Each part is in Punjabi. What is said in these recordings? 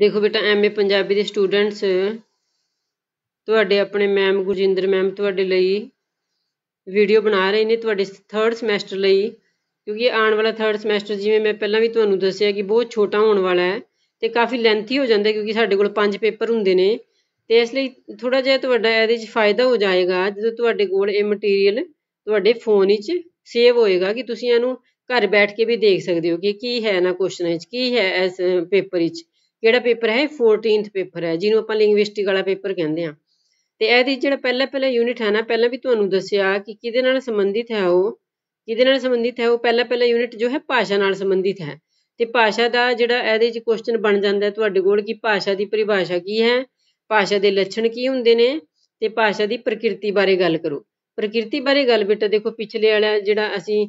ਦੇਖੋ ਬੇਟਾ ਐਮਏ ਪੰਜਾਬੀ ਦੇ ਸਟੂਡੈਂਟਸ ਤੁਹਾਡੇ ਆਪਣੇ ਮੈਮ ਗੁਰਜਿੰਦਰ ਮੈਮ ਤੁਹਾਡੇ ਲਈ ਵੀਡੀਓ ਬਣਾ ਰਹੇ ਨੇ ਤੁਹਾਡੇ 3rd ਸਮੈਸਟਰ ਲਈ ਕਿਉਂਕਿ ਆਉਣ ਵਾਲਾ 3rd ਸਮੈਸਟਰ ਜਿਵੇਂ ਮੈਂ ਪਹਿਲਾਂ ਵੀ ਤੁਹਾਨੂੰ ਦੱਸਿਆ ਕਿ ਬਹੁਤ ਛੋਟਾ ਹੋਣ ਵਾਲਾ ਹੈ ਤੇ ਕਾਫੀ ਲੈਂਥੀ ਹੋ ਜਾਂਦਾ ਕਿਉਂਕਿ ਸਾਡੇ ਕੋਲ 5 ਪੇਪਰ ਹੁੰਦੇ ਨੇ ਤੇ ਇਸ ਲਈ ਥੋੜਾ ਜਿਹਾ ਤੁਹਾਡਾ ਇਹਦੇ ਵਿੱਚ ਫਾਇਦਾ ਹੋ ਜਾਏਗਾ ਜਦੋਂ ਤੁਹਾਡੇ ਕੋਲ ਇਹ ਮਟੀਰੀਅਲ ਤੁਹਾਡੇ ਫੋਨ ਵਿੱਚ ਸੇਵ ਹੋਏਗਾ ਕਿ ਤੁਸੀਂ ਇਹਨੂੰ ਘਰ ਬੈਠ ਕੇ ਵੀ ਦੇਖ ਸਕਦੇ ਹੋ ਕਿ ਕੀ ਹੈ ਨਾ ਕੁਐਸਚਨ ਵਿੱਚ ਕੀ ਹੈ ਇਸ ਪੇਪਰ ਵਿੱਚ ਜਿਹੜਾ ਪੇਪਰ ਹੈ 14th ਪੇਪਰ ਹੈ ਜਿਹਨੂੰ ਆਪਾਂ ਲਿੰਗਵਿਸਟਿਕ ਵਾਲਾ ਪੇਪਰ ਕਹਿੰਦੇ ਆ ਤੇ ਇਹਦੀ ਜਿਹੜਾ ਪਹਿਲਾ ਪਹਿਲਾ ਯੂਨਿਟ ਹੈ ਨਾ ਪਹਿਲਾਂ ਵੀ ਤੁਹਾਨੂੰ ਦੱਸਿਆ ਕਿ ਕਿਹਦੇ ਨਾਲ ਸੰਬੰਧਿਤ ਹੈ ਉਹ ਕਿਹਦੇ ਨਾਲ ਸੰਬੰਧਿਤ ਹੈ ਉਹ ਪਹਿਲਾ ਪਹਿਲਾ ਯੂਨਿਟ ਜੋ ਹੈ ਭਾਸ਼ਾ ਨਾਲ ਸੰਬੰਧਿਤ ਹੈ ਤੇ ਭਾਸ਼ਾ ਦਾ ਜਿਹੜਾ ਇਹਦੇ ਵਿੱਚ ਕੁਐਸਚਨ ਬਣ ਜਾਂਦਾ ਹੈ ਤੁਹਾਡੇ ਕੋਲ ਕਿ ਭਾਸ਼ਾ ਦੀ ਪਰਿਭਾਸ਼ਾ ਕੀ ਹੈ ਭਾਸ਼ਾ ਦੇ ਲੱਛਣ ਕੀ ਹੁੰਦੇ ਨੇ ਤੇ ਭਾਸ਼ਾ ਦੀ ਪ੍ਰਕਿਰਤੀ ਬਾਰੇ ਗੱਲ ਕਰੋ ਪ੍ਰਕਿਰਤੀ ਬਾਰੇ ਗੱਲ ਬੇਟਾ ਦੇਖੋ ਪਿਛਲੇ ਵਾਲਾ ਜਿਹੜਾ ਅਸੀਂ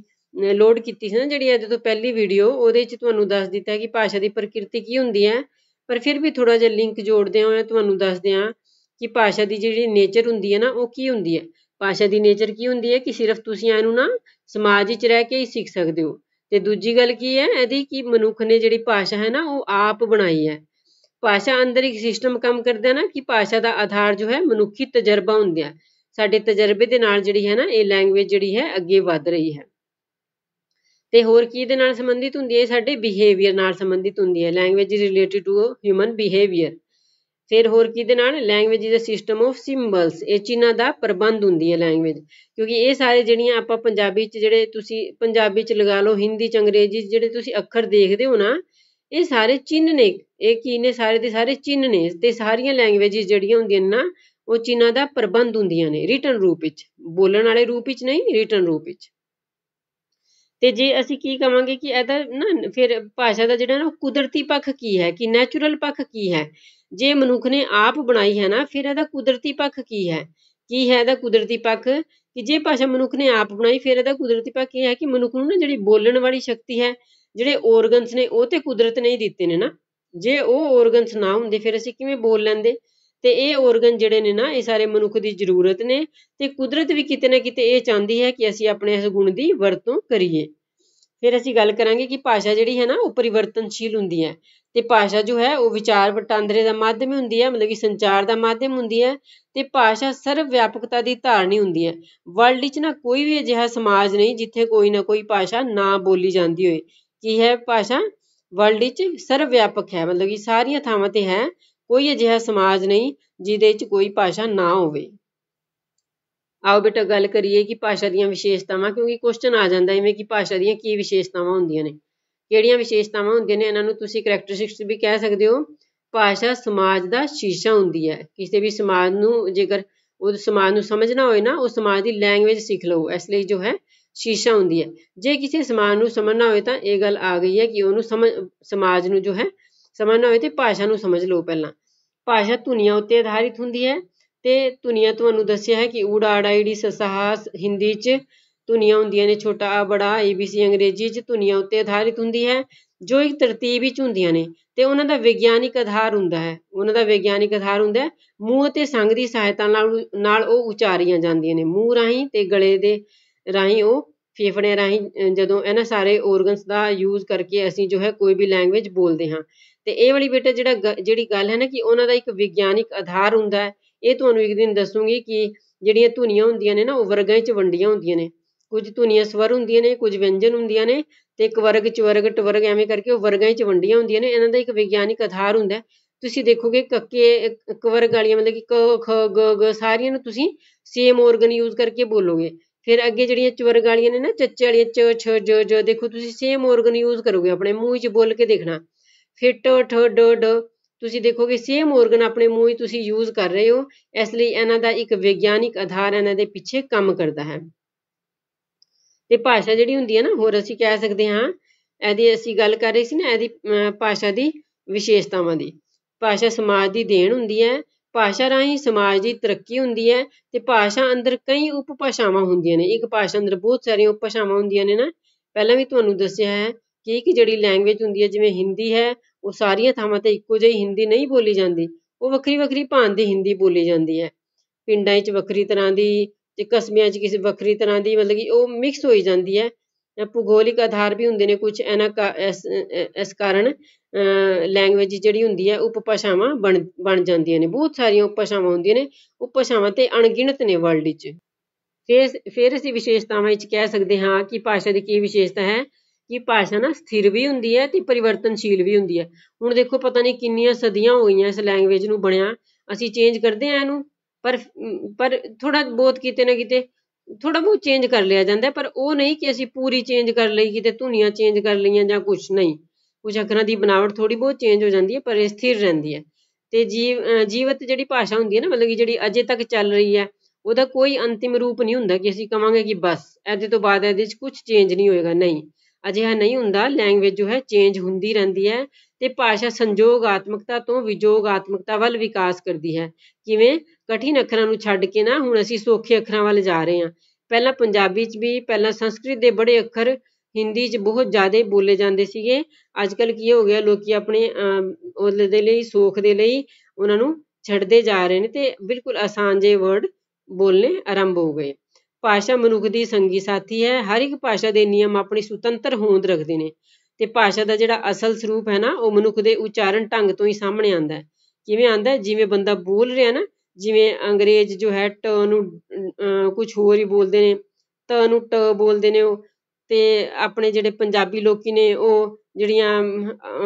ਲੋਡ ਕੀਤੀ ਸੀ ਨਾ ਜਿਹੜੀ ਅੱਜ ਤੋਂ ਪਹਿਲੀ ਵੀਡੀਓ ਉਹਦੇ ਵਿੱਚ ਤੁਹਾਨੂੰ ਦੱਸ ਦਿੱਤਾ ਕਿ ਭਾਸ਼ਾ ਦੀ ਪ੍ਰਕਿਰਤੀ ਕੀ ਹੁੰਦੀ ਹੈ ਪਰ ਫਿਰ ਵੀ ਥੋੜਾ ਜਿਹਾ ਲਿੰਕ ਜੋੜਦੇ ਹੋਏ ਤੁਹਾਨੂੰ ਦੱਸਦੇ ਹਾਂ ਕਿ ਭਾਸ਼ਾ ਦੀ ਜਿਹੜੀ ਨੇਚਰ ਹੁੰਦੀ ਹੈ ਨਾ ਉਹ ਕੀ ਹੁੰਦੀ ਹੈ ਭਾਸ਼ਾ ਦੀ ਨੇਚਰ ਕੀ ਹੁੰਦੀ ਹੈ ਕਿ ਸਿਰਫ ਤੁਸੀਂ ਇਹਨੂੰ ਨਾ ਸਮਾਜ ਵਿੱਚ ਰਹਿ ਕੇ ਹੀ ਸਿੱਖ ਸਕਦੇ ਹੋ ਤੇ ਦੂਜੀ ਗੱਲ ਕੀ ਹੈ ਇਹਦੀ ਕਿ ਮਨੁੱਖ ਨੇ ਜਿਹੜੀ ਭਾਸ਼ਾ ਹੈ ਨਾ ਉਹ ਆਪ ਬਣਾਈ ਹੈ ਭਾਸ਼ਾ ਅੰਦਰ ਇੱਕ ਸਿਸਟਮ ਕੰਮ ਕਰਦਾ ਹੈ ਨਾ ਕਿ ਭਾਸ਼ਾ ਦਾ ਆਧਾਰ ਜੋ ਹੈ ਮਨੁੱਖੀ ਤਜਰਬਾ ਹੁੰਦਾ ਹੈ ਸਾਡੇ ਤਜਰਬੇ ਦੇ ਨਾਲ ਜਿਹੜੀ ਹੈ ਨਾ ਇਹ ਲੈਂਗੁਏਜ ਜਿਹੜੀ ਹੈ ਅੱਗੇ ਵੱਧ ਰਹੀ ਹੈ ਤੇ ਹੋਰ ਕੀ ਦੇ ਨਾਲ ਸੰਬੰਧਿਤ ਹੁੰਦੀ ਹੈ ਸਾਡੇ ਬਿਹੇਵੀਅਰ ਨਾਲ ਸੰਬੰਧਿਤ ਹੁੰਦੀ ਹੈ language is related to human behaviour ਫਿਰ ਹੋਰ ਕੀ ਦੇ ਨਾਲ language is a system of symbols ਇਹ ਚਿੰਨਾ ਦਾ ਪ੍ਰਬੰਧ ਹੁੰਦੀ ਹੈ ਲੈਂਗੁਏਜ ਕਿਉਂਕਿ ਇਹ ਸਾਰੇ ਜਿਹੜੀਆਂ ਆਪਾਂ ਪੰਜਾਬੀ 'ਚ ਜਿਹੜੇ ਤੁਸੀਂ ਪੰਜਾਬੀ 'ਚ ਲਗਾ ਲਓ ਹਿੰਦੀ 'ਚ ਅੰਗਰੇਜ਼ੀ 'ਚ ਜਿਹੜੇ ਤੁਸੀਂ ਅੱਖਰ ਦੇਖਦੇ ਹੋ ਨਾ ਇਹ ਸਾਰੇ ਚਿੰਨ ਨੇ ਇਹ ਕੀ ਨੇ ਸਾਰੇ ਦੇ ਸਾਰੇ ਚਿੰਨ ਨੇ ਤੇ ਸਾਰੀਆਂ ਲੈਂਗੁਏਜਸ ਜਿਹੜੀਆਂ ਹੁੰਦੀਆਂ ਨਾ ਉਹ ਚਿੰਨਾ ਦਾ ਪ੍ਰਬੰਧ ਹੁੰਦੀਆਂ ਨੇ ਰਿਟਨ ਰੂਪ ਵਿੱਚ ਬੋਲਣ ਵਾਲੇ ਰੂਪ ਵਿੱਚ ਨਹੀਂ ਰਿਟਨ ਰੂਪ ਵਿੱਚ ਤੇ ਜੇ ਅਸੀਂ ਕੀ ਕਵਾਂਗੇ ਕਿ ਇਹਦਾ ਨਾ ਫਿਰ ਭਾਸ਼ਾ ਦਾ ਜਿਹੜਾ ਨਾ ਕੁਦਰਤੀ ਪੱਖ ਕੀ ਹੈ ਕਿ ਨੈਚੁਰਲ ਪੱਖ ਕੀ ਹੈ ਜੇ ਮਨੁੱਖ ਨੇ ਆਪ ਬਣਾਈ ਹੈ ਨਾ ਫਿਰ ਇਹਦਾ ਕੁਦਰਤੀ ਪੱਖ ਕੀ ਹੈ ਕੀ ਹੈ ਇਹਦਾ ਕੁਦਰਤੀ ਪੱਖ ਕਿ ਜੇ ਭਾਸ਼ਾ ਮਨੁੱਖ ਨੇ ਆਪ ਬਣਾਈ ਫਿਰ ਇਹਦਾ ਕੁਦਰਤੀ ਪੱਖ ਇਹ ਹੈ ਕਿ ਮਨੁੱਖ ਨੂੰ ਨਾ ਜਿਹੜੀ ਬੋਲਣ ਵਾਲੀ ਸ਼ਕਤੀ ਹੈ ਜਿਹੜੇ ਆਰਗਨਸ ਨੇ ਉਹ ਤੇ ਕੁਦਰਤ ਨੇ ਹੀ ਦਿੱਤੇ ਨੇ ਨਾ ਜੇ ਉਹ ਆਰਗਨਸ ਨਾ ਹੁੰਦੇ ਫਿਰ ਅਸੀਂ ਕਿਵੇਂ ਬੋਲ ਲੈਂਦੇ ਤੇ ਇਹ ਆਰਗਨ ਜਿਹੜੇ ਨੇ ਨਾ ਇਹ ਸਾਰੇ ਮਨੁੱਖ ਦੀ ਜ਼ਰੂਰਤ ਨੇ ਤੇ ਕੁਦਰਤ ਵੀ ਕਿਤੇ ਨਾ ਕਿਤੇ ਇਹ ਚਾਹੁੰਦੀ ਹੈ ਕਿ ਅਸੀਂ ਆਪਣੇ ਇਸ ਗੁਣ ਦੀ ਵਰਤੋਂ ਕਰੀਏ ਫਿਰ ਅਸੀਂ ਗੱਲ ਕਰਾਂਗੇ ਕਿ ਭਾਸ਼ਾ ਜਿਹੜੀ ਹੈ ਨਾ ਉਹ ਪਰਿਵਰਤਨਸ਼ੀਲ ਹੁੰਦੀ ਹੈ ਤੇ ਭਾਸ਼ਾ ਜੋ ਹੈ ਉਹ ਵਿਚਾਰ ਵਟਾਂਦਰੇ ਦਾ ਮਾਧਿਅਮ ਹੁੰਦੀ ਹੈ ਮਤਲਬ ਕਿ ਸੰਚਾਰ ਦਾ ਮਾਧਿਅਮ ਹੁੰਦੀ ਹੈ ਤੇ ਭਾਸ਼ਾ ਸਰਵ ਵਿਆਪਕਤਾ ਦੀ ਧਾਰਨੀ ਹੁੰਦੀ ਹੈ ਵਰਲਡ ਵਿੱਚ ਨਾ ਕੋਈ ਵੀ ਅਜਿਹਾ ਸਮਾਜ ਨਹੀਂ ਜਿੱਥੇ ਕੋਈ ਨਾ ਕੋਈ ਭਾਸ਼ਾ ਨਾ ਬੋਲੀ ਜਾਂਦੀ ਹੋਵੇ ਕੀ ਹੈ ਭਾਸ਼ਾ ਵਰਲਡ ਵਿੱਚ ਸਰਵ ਵਿਆਪਕ ਹੈ ਮਤਲਬ ਕਿ ਸਾਰੀਆਂ ਥਾਵਾਂ ਤੇ ਹੈ ਕੋਈ ਅਜਿਹਾ ਸਮਾਜ ਨਹੀਂ ਜਿਹਦੇ ਵਿੱਚ ਕੋਈ ਭਾਸ਼ਾ ਨਾ ਹੋਵੇ ਆਓ ਬੇਟਾ ਗੱਲ ਕਰੀਏ ਕਿ ਭਾਸ਼ਾ ਦੀਆਂ ਵਿਸ਼ੇਸ਼ਤਾਵਾਂ ਕਿਉਂਕਿ ਕੁਐਸਚਨ ਆ ਜਾਂਦਾ ਇਵੇਂ ਕਿ ਭਾਸ਼ਾ ਦੀਆਂ ਕੀ ਵਿਸ਼ੇਸ਼ਤਾਵਾਂ ਹੁੰਦੀਆਂ ਨੇ ਕਿਹੜੀਆਂ ਵਿਸ਼ੇਸ਼ਤਾਵਾਂ ਹੁੰਦੀਆਂ ਨੇ ਇਹਨਾਂ ਨੂੰ ਤੁਸੀਂ ਕੈਰੈਕਟਰਿਸਟਿਕਸ ਵੀ ਕਹਿ ਸਕਦੇ ਹੋ ਭਾਸ਼ਾ ਸਮਾਜ ਦਾ ਸ਼ੀਸ਼ਾ ਹੁੰਦੀ ਹੈ ਕਿਸੇ ਵੀ ਸਮਾਜ ਨੂੰ ਜੇਕਰ ਉਹ ਸਮਾਜ ਨੂੰ ਸਮਝਣਾ ਹੋਏ ਨਾ ਉਹ ਸਮਾਜ ਦੀ ਲੈਂਗੁਏਜ ਸਿੱਖ ਲਓ ਇਸ ਲਈ ਜੋ ਹੈ ਸ਼ੀਸ਼ਾ ਹੁੰਦੀ ਹੈ ਜੇ ਕਿਸੇ ਸਮਾਜ ਨੂੰ ਸਮਝਣਾ ਹੋਵੇ ਤਾਂ ਇਹ ਗੱਲ ਆ ਗਈ ਹੈ ਕਿ ਉਹਨੂੰ ਸਮਾਜ ਨੂੰ ਜੋ ਹੈ ਸਮਝਣਾ ਹੋਵੇ ਤੇ ਭਾਸ਼ਾ ਨੂੰ ਸਮਝ ਲਓ ਪਹਿਲਾਂ ਭਾਸ਼ਾ ਧੁਨੀਆਂ ਉੱਤੇ ਆਧਾਰਿਤ ਹੁੰਦੀ ਹੈ ਤੇ ਧੁਨੀਆਂ ਤੁਹਾਨੂੰ ਦੱਸਿਆ ਹੈ ਕਿ ਊੜ ਆੜ ਆਈੜੀ ੜੀ ਹਿੰਦੀ 'ਚ ਧੁਨੀਆਂ ਹੁੰਦੀਆਂ ਨੇ ਛੋਟਾ ਆ ਬੜਾ ਆ ਏ ਬੀ ਸੀ ਅੰਗਰੇਜ਼ੀ 'ਚ ਧੁਨੀਆਂ ਉੱਤੇ ਆਧਾਰਿਤ ਹੁੰਦੀ ਹੈ ਜੋ ਇੱਕ ਤਰਤੀਬ ਵਿੱਚ ਹੁੰਦੀਆਂ ਨੇ ਤੇ ਉਹਨਾਂ ਦਾ ਵਿਗਿਆਨਿਕ ਆਧਾਰ ਹੁੰਦਾ ਹੈ ਉਹਨਾਂ ਦਾ ਵਿਗਿਆਨਿਕ ਆਧਾਰ ਹੁੰਦਾ ਮੂੰਹ ਅਤੇ ਸੰਗ ਦੀ ਸਹਾਇਤਾ ਨਾਲ ਨਾਲ ਉਹ ਉਚਾਰੀਆਂ ਜਾਂਦੀਆਂ ਨੇ ਮੂੰਹ ਰਾਹੀਂ ਤੇ ਗਲੇ ਦੇ ਰਾਹੀਂ ਉਹ ਫੇਫੜਿਆਂ ਰਾਹੀਂ ਜਦੋਂ ਇਹਨਾਂ ਸਾਰੇ ਆਰਗਨਸ ਦਾ ਯੂਜ ਕਰਕੇ ਅਸੀਂ ਜੋ ਹੈ ਕੋਈ ਵੀ ਲੈਂਗੁਏਜ ਬੋਲਦੇ ਹਾਂ ਤੇ ਇਹ ਵਾਲੀ ਬੇਟਾ ਜਿਹੜਾ ਜਿਹੜੀ ਗੱਲ ਹੈ ਨਾ ਕਿ ਉਹਨਾਂ ਦਾ ਇੱਕ ਵਿਗਿਆਨਿਕ ਆਧਾਰ ਹੁੰਦਾ ਹੈ ਇਹ ਤੁਹਾਨੂੰ ਇੱਕ ਦਿਨ ਦੱਸੂਗੀ ਕਿ ਜਿਹੜੀਆਂ ਧੁਨੀਆਂ ਹੁੰਦੀਆਂ ਨੇ ਨਾ ਉਹ ਵਰਗਾਂ 'ਚ ਵੰਡੀਆਂ ਹੁੰਦੀਆਂ ਨੇ ਕੁਝ ਧੁਨੀਆਂ ਸਵਰ ਹੁੰਦੀਆਂ ਨੇ ਕੁਝ ਵਿਅੰਜਨ ਹੁੰਦੀਆਂ ਨੇ ਤੇ ਇੱਕ ਵਰਗ ਚ ਵਰਗ ਟ ਵਰਗ ਐਵੇਂ ਕਰਕੇ ਉਹ ਵਰਗਾਂ 'ਚ ਵੰਡੀਆਂ ਹੁੰਦੀਆਂ ਨੇ ਇਹਨਾਂ ਦਾ ਇੱਕ ਵਿਗਿਆਨਿਕ ਆਧਾਰ ਹੁੰਦਾ ਤੁਸੀਂ ਦੇਖੋਗੇ ਕੱਕੇ ਵਰਗ ਵਾਲੀਆਂ ਮਤਲਬ ਕਿ ਕ ਖ ਗ ਗ ਸਾਰੀਆਂ ਨੂੰ ਤੁਸੀਂ ਸੇਮ ਆਰਗਨ ਯੂਜ਼ ਕਰਕੇ ਬੋਲੋਗੇ ਫਿਰ ਅੱਗੇ ਜਿਹੜੀਆਂ ਚਵਰਗ ਵਾਲੀਆਂ ਨੇ ਨਾ ਚੱਚੇ ਵਾਲੀਆਂ ਚ ਛ ਜ ਜ ਦੇਖੋ ਤੁਸੀਂ ਸੇਮ ਆਰਗਨ ਯੂਜ਼ ਕਰੋਗੇ ਆਪਣੇ ਮੂੰਹ 'ਚ ਬੋਲ ਕੇ ਦੇਖਣਾ ਫਿਰ ਟ ਠ ਡੋ ਡ ਤੁਸੀਂ ਦੇਖੋਗੇ ਸੇਮ ਔਰਗਨ ਆਪਣੇ ਮੂੰਹ ਹੀ ਤੁਸੀਂ ਯੂਜ਼ ਕਰ ਰਹੇ ਹੋ ਇਸ ਲਈ ਇਹਨਾਂ ਦਾ ਇੱਕ ਵਿਗਿਆਨਿਕ ਆਧਾਰ ਇਹਨਾਂ ਦੇ ਪਿੱਛੇ ਕੰਮ ਕਰਦਾ ਹੈ ਤੇ ਭਾਸ਼ਾ ਜਿਹੜੀ ਹੁੰਦੀ ਹੈ ਨਾ ਹੋਰ ਅਸੀਂ ਕਹਿ ਸਕਦੇ ਹਾਂ ਇਹਦੀ ਅਸੀਂ ਗੱਲ ਕਰ ਰਹੇ ਸੀ ਨਾ ਇਹਦੀ ਭਾਸ਼ਾ ਦੀ ਵਿਸ਼ੇਸ਼ਤਾਵਾਂ ਦੀ ਭਾਸ਼ਾ ਸਮਾਜ ਦੀ ਦੇਣ ਹੁੰਦੀ ਹੈ ਭਾਸ਼ਾ ਰਾਹੀਂ ਸਮਾਜ ਦੀ ਤਰੱਕੀ ਹੁੰਦੀ ਹੈ ਤੇ ਭਾਸ਼ਾ ਅੰਦਰ ਕਈ ਉਪਭਾਸ਼ਾਵਾਂ ਹੁੰਦੀਆਂ ਨੇ ਇੱਕ ਭਾਸ਼ਾ ਅੰਦਰ ਬਹੁਤ ਸਾਰੀਆਂ ਉਪਭਾਸ਼ਾਵਾਂ ਹੁੰਦੀਆਂ ਨੇ ਨਾ ਪਹਿਲਾਂ ਵੀ ਤੁਹਾਨੂੰ ਦੱਸਿਆ ਹੈ ਕਿ ਇੱਕ ਜਿਹੜੀ ਲੈਂਗੁਏਜ ਹੁੰਦੀ ਹੈ ਜਿਵੇਂ ਹਿੰਦੀ ਹੈ ਉਹ ਸਾਰੀਆਂ ਥਾਵਾਂ ਤੇ ਇੱਕੋ ਜਿਹੀ ਹਿੰਦੀ ਨਹੀਂ ਬੋਲੀ ਜਾਂਦੀ ਉਹ ਵੱਖਰੀ ਵੱਖਰੀ ਦੀ ਹਿੰਦੀ ਬੋਲੀ ਜਾਂਦੀ ਹੈ ਪਿੰਡਾਂ 'ਚ ਵੱਖਰੀ ਤਰ੍ਹਾਂ ਦੀ ਤੇ ਕਸਬਿਆਂ 'ਚ ਕਿਸੇ ਵੱਖਰੀ ਤਰ੍ਹਾਂ ਦੀ ਮਤਲਬ ਕਿ ਉਹ ਮਿਕਸ ਹੋਈ ਜਾਂਦੀ ਹੈ ਭੂਗੋਲਿਕ ਆਧਾਰ ਵੀ ਹੁੰਦੇ ਨੇ ਕੁਝ ਇਹਨਾਂ ਇਸ ਕਾਰਨ ਲੈਂਗੁਏਜ ਜਿਹੜੀ ਹੁੰਦੀ ਹੈ ਉਪਭਾਸ਼ਾਵਾਂ ਬਣ ਬਣ ਜਾਂਦੀਆਂ ਨੇ ਬਹੁਤ ਸਾਰੀਆਂ ਉਪਭਾਸ਼ਾਵਾਂ ਹੁੰਦੀਆਂ ਨੇ ਉਪਭਾਸ਼ਾਵਾਂ ਤੇ ਅਣਗਿਣਤ ਨੇ ਵਰਲਡ 'ਚ ਫਿਰ ਫਿਰ ਅਸੀਂ ਵਿਸ਼ੇਸ਼ਤਾਵਾਂ ਵਿੱਚ ਕਹਿ ਸਕਦੇ ਹਾਂ ਕਿ ਭਾਸ਼ਾ ਦੀ ਕੀ ਵਿਸ਼ੇਸ਼ਤਾ ਹੈ ਕਿ ਭਾਸ਼ਾ ਨਾ ਸਥਿਰ ਵੀ ਹੁੰਦੀ ਹੈ ਤੇ ਪਰਿਵਰਤਨਸ਼ੀਲ ਵੀ ਹੁੰਦੀ ਹੈ ਹੁਣ ਦੇਖੋ ਪਤਾ ਨਹੀਂ ਕਿੰਨੀਆਂ ਸਦੀਆਂ ਹੋ ਗਈਆਂ ਇਸ ਲੈਂਗੁਏਜ ਨੂੰ ਬਣਿਆ ਅਸੀਂ ਚੇਂਜ ਕਰਦੇ ਆ ਇਹਨੂੰ ਪਰ ਪਰ ਥੋੜਾ ਬਹੁਤ ਕਿਤੇ ਨਾ ਕਿਤੇ ਥੋੜਾ ਬਹੁਤ ਚੇਂਜ ਕਰ ਲਿਆ ਜਾਂਦਾ ਪਰ ਉਹ ਨਹੀਂ ਕਿ ਅਸੀਂ ਪੂਰੀ ਚੇਂਜ ਕਰ ਲਈ ਕਿਤੇ ਧੁਨੀਆਂ ਚੇਂਜ ਕਰ ਲਈਆਂ ਜਾਂ ਕੁਝ ਨਹੀਂ ਕੁਝ ਅੱਖਰਾਂ ਦੀ ਬਨਾਵਟ ਥੋੜੀ ਬਹੁਤ ਚੇਂਜ ਹੋ ਜਾਂਦੀ ਹੈ ਪਰ ਇਹ ਸਥਿਰ ਰਹਿੰਦੀ ਹੈ ਤੇ ਜੀਵ ਜੀਵਤ ਜਿਹੜੀ ਭਾਸ਼ਾ ਹੁੰਦੀ ਹੈ ਨਾ ਮਤਲਬ ਕਿ ਜਿਹੜੀ ਅਜੇ ਤੱਕ ਚੱਲ ਰਹੀ ਹੈ ਉਹਦਾ ਕੋਈ ਅੰਤਿਮ ਰੂਪ ਨਹੀਂ ਹੁੰਦਾ ਕਿ ਅਸੀਂ ਕਵਾਂਗੇ ਕਿ ਬਸ ਇਹਦੇ ਤੋਂ ਬਾਅਦ ਇਹਦੇ ਵਿੱਚ ਕੁਝ ਚੇਂਜ ਨਹੀਂ ਹੋਏਗਾ ਨਹੀਂ ਅਜਿਹਾ ਨਹੀਂ ਹੁੰਦਾ ਲੈਂਗੁਏਜ ਜੋ ਹੈ ਚੇਂਜ ਹੁੰਦੀ ਰਹਿੰਦੀ ਹੈ ਤੇ ਭਾਸ਼ਾ ਸੰਜੋਗਾਤਮਕਤਾ ਤੋਂ ਵਿਜੋਗਾਤਮਕਤਾ ਵੱਲ ਵਿਕਾਸ ਕਰਦੀ ਹੈ ਕਿਵੇਂ ਕਠਿਨ ਅੱਖਰਾਂ ਨੂੰ ਛੱਡ ਕੇ ਨਾ ਹੁਣ ਅਸੀਂ ਸੌਖੇ ਅੱਖਰਾਂ ਵੱਲ ਜਾ ਰਹੇ ਹਾਂ ਪਹਿਲਾਂ ਪੰਜਾਬੀ 'ਚ ਵੀ ਪਹਿਲਾਂ ਸੰਸਕ੍ਰਿਤ ਦੇ ਬੜੇ ਅੱਖਰ ਹਿੰਦੀ 'ਚ ਬਹੁਤ ਜ਼ਿਆਦਾ ਬੋਲੇ ਜਾਂਦੇ ਸੀਗੇ ਅੱਜ ਕੱਲ ਕੀ ਹੋ ਗਿਆ ਲੋਕੀ ਆਪਣੇ ਉਹਦੇ ਦੇ ਲਈ ਸੌਖ ਦੇ ਲਈ ਉਹਨਾਂ ਨੂੰ ਛੱਡਦੇ ਜਾ ਰਹੇ ਨੇ ਤੇ ਬਿਲਕੁਲ ਆਸਾਨ ਜੇ ਵਰਡ ਬੋਲਨੇ ਆਰੰਭ ਹੋ ਗਏ ਭਾਸ਼ਾ ਮਨੁੱਖ ਦੀ ਸੰਗੀ ਸਾਥੀ ਹੈ। ਹਰ ਇੱਕ ਭਾਸ਼ਾ ਦੇ ਨਿਯਮ ਆਪਣੀ ਸੁਤੰਤਰ ਹੋਂਦ ਰੱਖਦੇ ਨੇ ਤੇ ਭਾਸ਼ਾ ਦਾ ਜਿਹੜਾ ਅਸਲ ਸਰੂਪ ਹੈ ਨਾ ਉਹ ਮਨੁੱਖ ਦੇ ਉਚਾਰਨ ਢੰਗ ਤੋਂ ਹੀ ਸਾਹਮਣੇ ਆਉਂਦਾ ਹੈ। ਕਿਵੇਂ ਆਉਂਦਾ ਜਿਵੇਂ ਬੰਦਾ ਬੋਲ ਰਿਹਾ ਨਾ ਜਿਵੇਂ ਅੰਗਰੇਜ਼ ਜੋ ਹੈ ਟ ਨੂੰ ਕੁਝ ਹੋਰ ਹੀ ਬੋਲਦੇ ਨੇ ਟ ਨੂੰ ਟ ਬੋਲਦੇ ਨੇ ਉਹ ਤੇ ਆਪਣੇ ਜਿਹੜੇ ਪੰਜਾਬੀ ਲੋਕੀ ਨੇ ਉਹ ਜਿਹੜੀਆਂ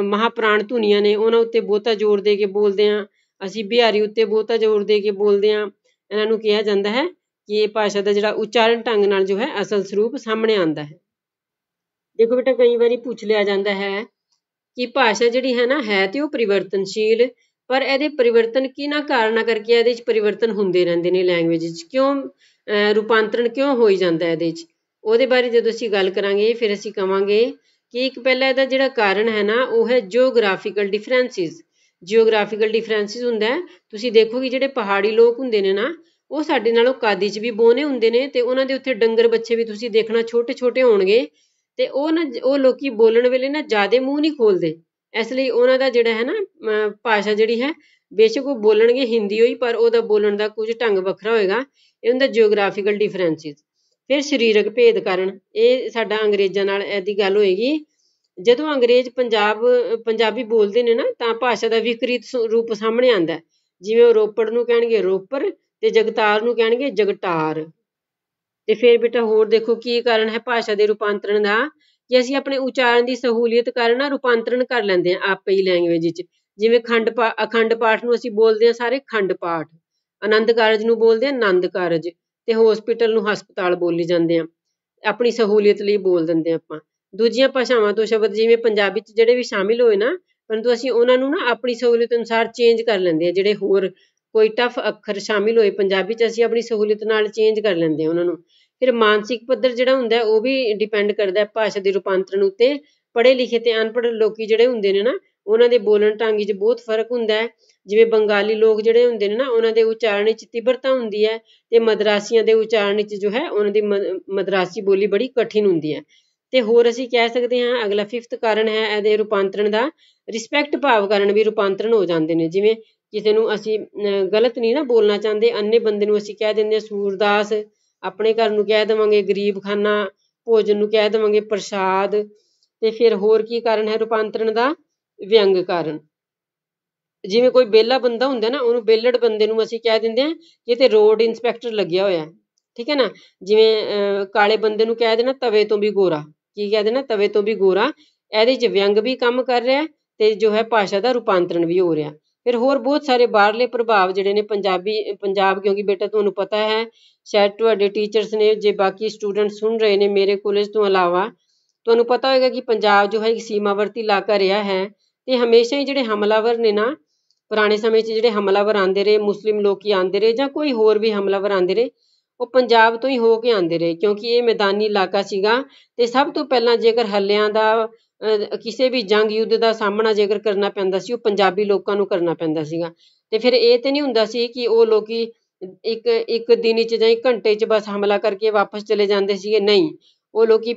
ਮਹਾਪ੍ਰਾਣ ਧੁਨੀਆਂ ਨੇ ਉਹਨਾਂ ਉੱਤੇ ਬਹੁਤਾ ਜ਼ੋਰ ਦੇ ਕੇ ਬੋਲਦੇ ਆ। ਅਸੀਂ ਬਿਹਾਰੀ ਉੱਤੇ ਬਹੁਤਾ ਜ਼ੋਰ ਦੇ ਕੇ ਬੋਲਦੇ ਆ। ਇਹਨਾਂ ਨੂੰ ਕਿਹਾ ਜਾਂਦਾ ਹੈ ਕਿ ਇਹ ਭਾਸ਼ਾ ਦਾ ਜਿਹੜਾ ਉਚਾਰਨ ਢੰਗ ਨਾਲ ਜੋ ਹੈ ਅਸਲ ਸਰੂਪ ਸਾਹਮਣੇ ਆਉਂਦਾ ਹੈ ਦੇਖੋ ਬੇਟਾ ਕਈ ਵਾਰੀ ਪੁੱਛ ਲਿਆ ਜਾਂਦਾ ਹੈ ਕਿ ਭਾਸ਼ਾ ਜਿਹੜੀ ਹੈ ਨਾ ਹੈ ਤੇ ਉਹ ਪਰਿਵਰਤਨਸ਼ੀਲ ਪਰ ਇਹਦੇ ਪਰਿਵਰਤਨ ਕਿਹਨਾਂ ਕਾਰਨਾਂ ਕਰਕੇ ਇਹਦੇ ਵਿੱਚ ਪਰਿਵਰਤਨ ਹੁੰਦੇ ਰਹਿੰਦੇ ਨੇ ਲੈਂਗੁਏਜ ਵਿੱਚ ਕਿਉਂ ਰੂਪਾਂਤਰਣ ਕਿਉਂ ਹੋਈ ਜਾਂਦਾ ਇਹਦੇ ਵਿੱਚ ਉਹਦੇ ਬਾਰੇ ਜਦੋਂ ਅਸੀਂ ਗੱਲ ਕਰਾਂਗੇ ਫਿਰ ਅਸੀਂ ਕਵਾਂਗੇ ਕਿ ਇੱਕ ਪਹਿਲਾ ਇਹਦਾ ਜਿਹੜਾ ਕਾਰਨ ਹੈ ਨਾ ਉਹ ਹੈ ਜੀਓਗ੍ਰਾਫੀਕਲ ਡਿਫਰੈਂਸਿਸ ਜੀਓਗ੍ਰਾਫੀਕਲ ਡਿਫਰੈਂਸਿਸ ਹੁੰਦਾ ਤੁਸੀਂ ਦੇਖੋ ਕਿ ਜਿਹੜੇ ਪਹਾੜੀ ਲੋਕ ਹੁੰਦੇ ਨੇ ਨਾ ਉਹ ਸਾਡੇ ਨਾਲੋਂ ਕਾਦੀ 'ਚ ਵੀ ਬੋਨੇ ਹੁੰਦੇ ਨੇ ਤੇ ਉਹਨਾਂ ਦੇ ਉੱਥੇ ਡੰਗਰ ਬੱਚੇ ਵੀ ਤੁਸੀਂ ਦੇਖਣਾ ਛੋਟੇ ਛੋਟੇ ਹੋਣਗੇ ਤੇ ਉਹ ਨਾ ਉਹ ਲੋਕੀ ਬੋਲਣ ਵੇਲੇ ਨਾ ਜ਼ਿਆਦਾ ਮੂੰਹ ਨਹੀਂ ਖੋਲਦੇ ਇਸ ਲਈ ਉਹਨਾਂ ਦਾ ਜਿਹੜਾ ਹੈ ਨਾ ਭਾਸ਼ਾ ਜਿਹੜੀ ਹੈ ਬੇਸ਼ੱਕ ਉਹ ਬੋਲਣਗੇ ਹਿੰਦੀ ਹੋਈ ਪਰ ਉਹਦਾ ਬੋਲਣ ਦਾ ਕੁਝ ਢੰਗ ਵੱਖਰਾ ਹੋਏਗਾ ਇਹ ਹੁੰਦਾ ਜੀਓਗ੍ਰਾਫੀਕਲ ਡਿਫਰੈਂਸਿਸ ਫਿਰ ਸਰੀਰਕ ਭੇਦ ਕਾਰਨ ਇਹ ਸਾਡਾ ਅੰਗਰੇਜ਼ਾਂ ਨਾਲ ਐਦੀ ਗੱਲ ਹੋਏਗੀ ਜਦੋਂ ਅੰਗਰੇਜ਼ ਪੰਜਾਬ ਪੰਜਾਬੀ ਬੋਲਦੇ ਨੇ ਨਾ ਤਾਂ ਭਾਸ਼ਾ ਦਾ ਵਿਕ੍ਰਿਤ ਰੂਪ ਸਾਹਮਣੇ ਆਉਂਦਾ ਜਿਵੇਂ ਉਹ ਰੋਪੜ ਨੂੰ ਕਹਿਣਗੇ ਰੋਪਰ ਤੇ ਜਗਤਾਰ ਨੂੰ ਕਹਿਣਗੇ ਜਗਟਾਰ ਤੇ ਫਿਰ ਬੇਟਾ ਹੋਰ ਦੇਖੋ ਕੀ ਕਾਰਨ ਹੈ ਭਾਸ਼ਾ ਦੇ ਰੂਪਾਂਤਰਣ ਦਾ ਕਿ ਅਸੀਂ ਆਪਣੇ ਉਚਾਰਨ ਦੀ ਸਹੂਲੀਅਤ ਕਾਰਨ ਨਾ ਰੂਪਾਂਤਰਣ ਕਰ ਲੈਂਦੇ ਹਾਂ ਆਪੇ ਹੀ ਲੈਂਗੁਏਜ ਵਿੱਚ ਜਿਵੇਂ ਖੰਡ ਪਾ ਅਖੰਡ ਪਾਠ ਨੂੰ ਅਸੀਂ ਬੋਲਦੇ ਹਾਂ ਸਾਰੇ ਖੰਡ ਪਾਠ ਆਨੰਦ ਕਾਰਜ ਨੂੰ ਬੋਲਦੇ ਹਾਂ ਆਨੰਦ ਕਾਰਜ ਤੇ ਹਸਪੀਟਲ ਨੂੰ ਹਸਪਤਾਲ ਬੋਲੀ ਜਾਂਦੇ ਆ ਆਪਣੀ ਸਹੂਲੀਅਤ ਲਈ ਬੋਲ ਦਿੰਦੇ ਆ ਆਪਾਂ ਦੂਜੀਆਂ ਭਾਸ਼ਾਵਾਂ ਤੋਂ ਸ਼ਬਦ ਜਿਵੇਂ ਪੰਜਾਬੀ 'ਚ ਜਿਹੜੇ ਵੀ ਸ਼ਾਮਿਲ ਹੋਏ ਨਾ ਪਰੰਤੂ ਅਸੀਂ ਉਹਨਾਂ ਨੂੰ ਨਾ ਆਪਣੀ ਸਹੂਲਤ ਅਨੁਸਾਰ ਚੇਂਜ ਕਰ ਲੈਂਦੇ ਆ ਜਿਹੜੇ ਹੋਰ ਕੋਈ ਟਫ ਅੱਖਰ ਸ਼ਾਮਿਲ ਹੋਏ ਪੰਜਾਬੀ 'ਚ ਅਸੀਂ ਆਪਣੀ ਸਹੂਲਤ ਨਾਲ ਚੇਂਜ ਕਰ ਲੈਂਦੇ ਹਾਂ ਉਹਨਾਂ ਨੂੰ ਫਿਰ ਮਾਨਸਿਕ ਪੱਧਰ ਜਿਹੜਾ ਹੁੰਦਾ ਉਹ ਵੀ ਡਿਪੈਂਡ ਕਰਦਾ ਹੈ ਭਾਸ਼ਾ ਦੇ ਰੂਪਾਂਤਰਣ ਉੱਤੇ ਪੜ੍ਹੇ ਲਿਖੇ ਤੇ ਅਨਪੜ੍ਹ ਲੋਕੀ ਜਿਹੜੇ ਹੁੰਦੇ ਨੇ ਨਾ ਉਹਨਾਂ ਦੇ ਬੋਲਣ ਟਾਂਗੀ 'ਚ ਬਹੁਤ ਫਰਕ ਹੁੰਦਾ ਹੈ ਜਿਵੇਂ ਬੰਗਾਲੀ ਲੋਕ ਜਿਹੜੇ ਹੁੰਦੇ ਨੇ ਨਾ ਉਹਨਾਂ ਦੇ ਉਚਾਰਣ ਵਿੱਚ ਤੀਬਰਤਾ ਹੁੰਦੀ ਹੈ ਤੇ ਮਦਰਾਸੀਆਂ ਦੇ ਉਚਾਰਣ ਵਿੱਚ ਜੋ ਹੈ ਉਹਨਾਂ ਦੀ ਮਦਰਾਸੀ ਬੋਲੀ ਬੜੀ ਕਠਿਨ ਹੁੰਦੀ ਹੈ ਤੇ ਹੋਰ ਅਸੀਂ ਕਹਿ ਸਕਦੇ ਹਾਂ ਅਗਲਾ 5th ਕਾਰਨ ਹੈ ਇਹਦੇ ਰੂਪਾਂਤਰਣ ਦਾ ਰਿਸਪੈਕਟ ਭਾਵ ਕਾਰਨ ਵੀ ਰੂਪਾਂਤਰਣ ਹੋ ਜਾਂਦੇ ਨੇ ਜਿਵੇਂ ਕਿਸੇ ਨੂੰ ਅਸੀਂ ਗ਼ਲਤ ਨਹੀਂ ਨਾ ਬੋਲਣਾ ਚਾਹੁੰਦੇ ਅੰਨੇ ਬੰਦੇ ਨੂੰ ਅਸੀਂ ਕਹਿ ਦਿੰਦੇ ਹਾਂ ਸੂਰਦਾਸ ਆਪਣੇ ਘਰ ਨੂੰ ਕਹਿ ਦੇਵਾਂਗੇ ਗਰੀਬਖਾਨਾ ਭੋਜਨ ਨੂੰ ਕਹਿ ਦੇਵਾਂਗੇ ਪ੍ਰਸ਼ਾਦ ਤੇ ਫਿਰ ਹੋਰ ਕੀ ਕਾਰਨ ਹੈ ਰੂਪਾਂਤਰਣ ਦਾ ਵਿਅੰਗ ਕਾਰਨ ਜਿਵੇਂ ਕੋਈ ਬੇਲਾ ਬੰਦਾ ਹੁੰਦਾ ਨਾ ਉਹਨੂੰ ਬੇਲੜ ਬੰਦੇ ਨੂੰ ਅਸੀਂ ਕਹਿ ਦਿੰਦੇ ਹਾਂ ਕਿ ਤੇ ਰੋਡ ਇਨਸਪੈਕਟਰ ਲੱਗਿਆ ਹੋਇਆ ਹੈ ਠੀਕ ਹੈ ਨਾ ਜਿਵੇਂ ਕਾਲੇ ਬੰਦੇ ਨੂੰ ਕਹਿ ਦੇਣਾ ਤਵੇ ਤੋਂ ਵੀ ਗੋਰਾ ਕੀ ਕਹਿ ਦੇਣਾ ਤਵੇ ਤੋਂ ਵੀ ਗੋਰਾ ਇਹਦੇ 'ਚ ਵਿਅੰਗ ਵੀ ਕੰਮ ਕਰ ਰਿਹਾ ਤੇ ਜੋ ਹੈ ਭਾਸ਼ਾ ਦਾ ਰੂਪਾਂਤਰਣ ਵੀ ਹੋ ਰਿਹਾ ਫਿਰ ਹੋਰ ਬਹੁਤ ਸਾਰੇ ਬਾਹਰਲੇ ਪ੍ਰਭਾਵ ਜਿਹੜੇ ਨੇ ਪੰਜਾਬੀ ਪੰਜਾਬ ਕਿਉਂਕਿ ਬੇਟਾ ਤੁਹਾਨੂੰ ਪਤਾ ਹੈ ਸ਼ਾਇਦ ਤੁਹਾਡੇ ਟੀਚਰਸ ਨੇ ਜੇ ਬਾਕੀ ਸਟੂਡੈਂਟ ਸੁਣ ਰਹੇ ਨੇ ਮੇਰੇ ਕਾਲਜ ਤੋਂ ਇਲਾਵਾ ਤੁਹਾਨੂੰ ਪਤਾ ਹੋਵੇਗਾ ਕਿ ਪੰਜਾਬ ਜੋ ਹੈ ਇੱਕ ਸੀਮਾਵਰਤੀ ਇਲਾਕਾ ਰਿਹਾ ਹੈ ਤੇ ਹਮੇਸ਼ਾ ਹੀ ਜਿਹੜੇ ਹਮਲਾਵਰ ਨੇ ਨਾ ਪੁਰਾਣੇ ਸਮੇਂ 'ਚ ਜਿਹੜੇ ਹਮਲਾਵਰ ਆਂਦੇ ਰਹੇ ਮੁਸਲਿਮ ਲੋਕੀ ਆਂਦੇ ਰਹੇ ਜਾਂ ਕੋਈ ਹੋਰ ਵੀ ਹਮਲਾਵਰ ਆਂਦੇ ਰਹੇ ਉਹ ਪੰਜਾਬ ਤੋਂ ਹੀ ਹੋ ਕੇ ਆਂਦੇ ਰਹੇ ਕਿਉਂਕਿ ਇਹ ਮੈਦਾਨੀ ਇਲਾਕਾ ਸੀਗਾ ਤੇ ਸਭ ਤੋਂ ਪਹਿਲਾਂ ਜੇਕਰ ਹੱਲਿਆਂ ਦਾ ਕਿਸੇ ਵੀ ਜੰਗ ਯੁੱਧ ਦਾ ਸਾਹਮਣਾ ਜੇਕਰ ਕਰਨਾ ਪੈਂਦਾ ਸੀ ਉਹ ਪੰਜਾਬੀ ਲੋਕਾਂ ਨੂੰ ਕਰਨਾ ਪੈਂਦਾ ਸੀਗਾ ਤੇ ਫਿਰ ਇਹ ਤੇ ਨਹੀਂ ਹੁੰਦਾ ਸੀ ਕਿ ਉਹ ਲੋਕੀ ਇੱਕ ਇੱਕ ਦਿਨ 'ਚ ਜਾਂ ਇੱਕ ਘੰਟੇ 'ਚ ਬਸ ਹਮਲਾ ਕਰਕੇ ਵਾਪਸ ਚਲੇ ਜਾਂਦੇ ਸੀਗੇ ਨਹੀਂ ਉਹ ਲੋਕੀ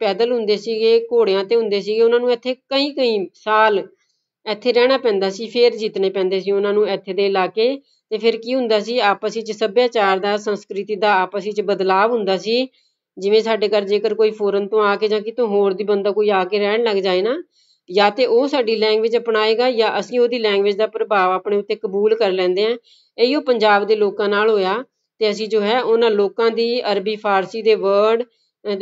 ਪੈਦਲ ਹੁੰਦੇ ਸੀਗੇ ਘੋੜਿਆਂ ਤੇ ਹੁੰਦੇ ਸੀਗੇ ਉਹਨਾਂ ਨੂੰ ਇੱਥੇ ਕਈ ਕਈ ਸਾਲ ਇੱਥੇ ਰਹਿਣਾ ਪੈਂਦਾ ਸੀ ਫੇਰ ਜਿੱਤਨੇ ਪੈਂਦੇ ਸੀ ਉਹਨਾਂ ਨੂੰ ਇੱਥੇ ਦੇ ਇਲਾਕੇ ਤੇ ਫਿਰ ਕੀ ਹੁੰਦਾ ਸੀ ਆਪਸ ਵਿੱਚ ਸੱਭਿਆਚਾਰ ਦਾ ਸੰਸਕ੍ਰਿਤੀ ਦਾ ਆਪਸ ਵਿੱਚ ਬਦਲਾਵ ਹੁੰਦਾ ਸੀ ਜਿਵੇਂ ਸਾਡੇ ਘਰ ਜੇਕਰ ਕੋਈ ਫੋਰਨ ਤੋਂ ਆ ਕੇ ਜਾਂ ਕਿਤੋਂ ਹੋਰ ਦੀ ਬੰਦਾ ਕੋਈ ਆ ਕੇ ਰਹਿਣ ਲੱਗ ਜਾਏ ਨਾ ਜਾਂ ਤੇ ਉਹ ਸਾਡੀ ਲੈਂਗੁਏਜ ਅਪਣਾਏਗਾ ਜਾਂ ਅਸੀਂ ਉਹਦੀ ਲੈਂਗੁਏਜ ਦਾ ਪ੍ਰਭਾਵ ਆਪਣੇ ਉੱਤੇ ਕਬੂਲ ਕਰ ਲੈਂਦੇ ਆ ਇਹੀਓ ਪੰਜਾਬ ਦੇ ਲੋਕਾਂ ਨਾਲ ਹੋਇਆ ਤੇ ਅਸੀਂ ਜੋ ਹੈ ਉਹਨਾਂ ਲੋਕਾਂ ਦੀ ਅਰਬੀ ਫਾਰਸੀ ਦੇ ਵਰਡ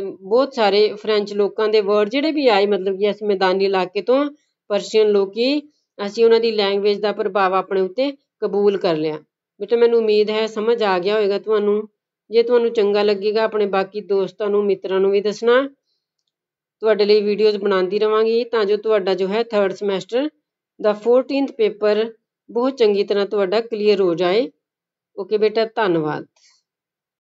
ਬਹੁਤ ਸਾਰੇ ਫ੍ਰੈਂਚ ਲੋਕਾਂ ਦੇ ਵਰਡ ਜਿਹੜੇ ਵੀ ਆਏ ਮਤਲਬ ਕਿ ਇਸ ਮੈਦਾਨੀ ਇਲਾਕੇ ਤੋਂ ਪਰਸ਼ੀਅਨ ਲੋਕੀ ਅਸੀਂ ਉਹਨਾਂ ਦੀ ਲੈਂਗੁਏਜ ਦਾ ਪ੍ਰਭਾਵ ਆਪਣੇ ਉੱਤੇ ਕਬੂਲ ਕਰ ਲਿਆ ਬੇਟਾ ਮੈਨੂੰ ਉਮੀਦ ਹੈ ਸਮਝ ਆ ਗਿਆ ਹੋਵੇਗਾ ਤੁਹਾਨੂੰ ਜੇ ਤੁਹਾਨੂੰ ਚੰਗਾ ਲੱਗੇਗਾ ਆਪਣੇ ਬਾਕੀ ਦੋਸਤਾਂ ਨੂੰ ਮਿੱਤਰਾਂ ਨੂੰ ਵੀ ਦੱਸਣਾ ਤੁਹਾਡੇ ਲਈ ਵੀਡੀਓਜ਼ ਬਣਾਉਂਦੀ ਰਵਾਂਗੀ ਤਾਂ ਜੋ ਤੁਹਾਡਾ ਜੋ ਹੈ 3rd ਸਮੈਸਟਰ ਦਾ 14th ਪੇਪਰ ਬਹੁਤ ਚੰਗੀ ਤਰ੍ਹਾਂ ਤੁਹਾਡਾ ਕਲੀਅਰ ਹੋ ਜਾਏ ਓਕੇ ਬੇਟਾ ਧੰਨਵਾਦ